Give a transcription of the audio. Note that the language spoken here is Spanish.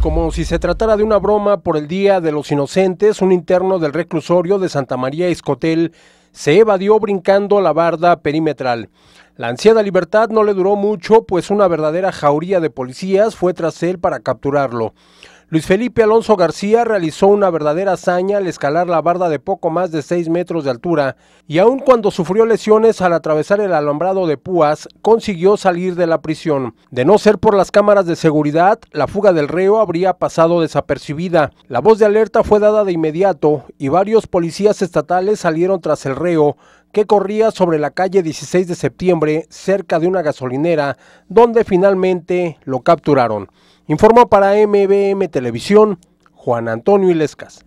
como si se tratara de una broma por el Día de los Inocentes, un interno del reclusorio de Santa María Escotel se evadió brincando la barda perimetral. La ansiada libertad no le duró mucho, pues una verdadera jauría de policías fue tras él para capturarlo. Luis Felipe Alonso García realizó una verdadera hazaña al escalar la barda de poco más de 6 metros de altura y aun cuando sufrió lesiones al atravesar el alambrado de Púas, consiguió salir de la prisión. De no ser por las cámaras de seguridad, la fuga del reo habría pasado desapercibida. La voz de alerta fue dada de inmediato y varios policías estatales salieron tras el reo, que corría sobre la calle 16 de septiembre cerca de una gasolinera, donde finalmente lo capturaron. Informa para MBM Televisión Juan Antonio Ilescas.